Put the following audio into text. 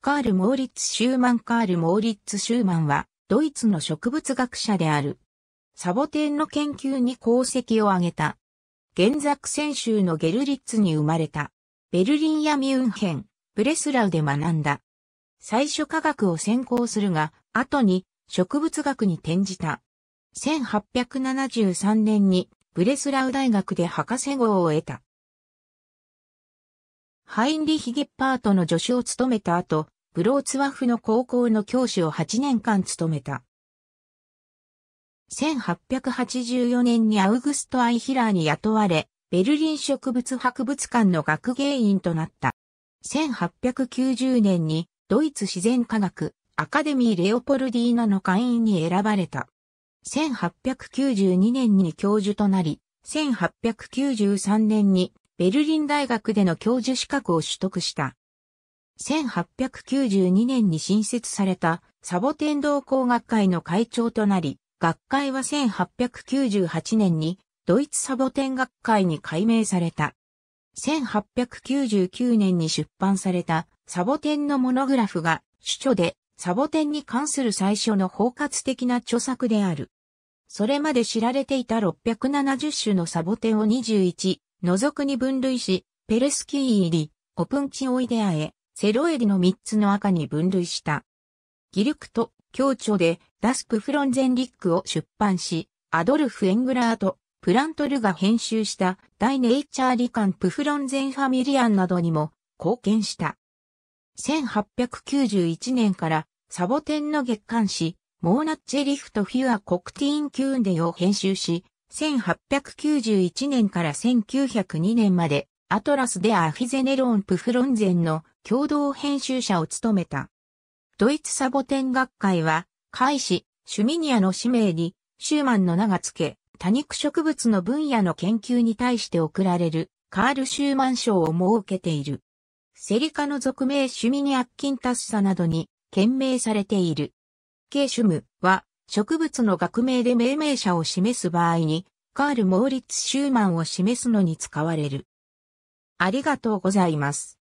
カール・モーリッツ・シューマンカール・モーリッツ・シューマンは、ドイツの植物学者である。サボテンの研究に功績を挙げた。原作先週のゲルリッツに生まれた。ベルリンやミュンヘン、ブレスラウで学んだ。最初科学を専攻するが、後に植物学に転じた。1873年にブレスラウ大学で博士号を得た。ハインリヒ・ゲッパートの助手を務めた後、ブローツワフの高校の教師を8年間務めた。1884年にアウグスト・アイヒラーに雇われ、ベルリン植物博物館の学芸員となった。1890年にドイツ自然科学アカデミー・レオポルディーナの会員に選ばれた。1892年に教授となり、1893年にベルリン大学での教授資格を取得した。1892年に新設されたサボテン同好学会の会長となり、学会は1898年にドイツサボテン学会に改名された。1899年に出版されたサボテンのモノグラフが主著でサボテンに関する最初の包括的な著作である。それまで知られていた670種のサボテンを21除くに分類し、ペルスキー入り、オプンチオイデアへ、セロエリの3つの赤に分類した。ギルクと、協調で、ダスプフロンゼンリックを出版し、アドルフ・エングラーと、プラントルが編集した、ダイネイチャーリカン・プフロンゼンファミリアンなどにも、貢献した。1891年から、サボテンの月刊誌、モーナッチェリフト・フュア・コクティーン・キューンデを編集し、1891年から1902年まで、アトラス・デ・アフィゼネロン・プフロンゼンの共同編集者を務めた。ドイツサボテン学会は、開始、シュミニアの使命に、シューマンの名が付け、多肉植物の分野の研究に対して贈られる、カール・シューマン賞を設けている。セリカの俗名シュミニアッキンタッサなどに、懸命されている。ケシュム、植物の学名で命名者を示す場合に、カール・モーリッツ・シューマンを示すのに使われる。ありがとうございます。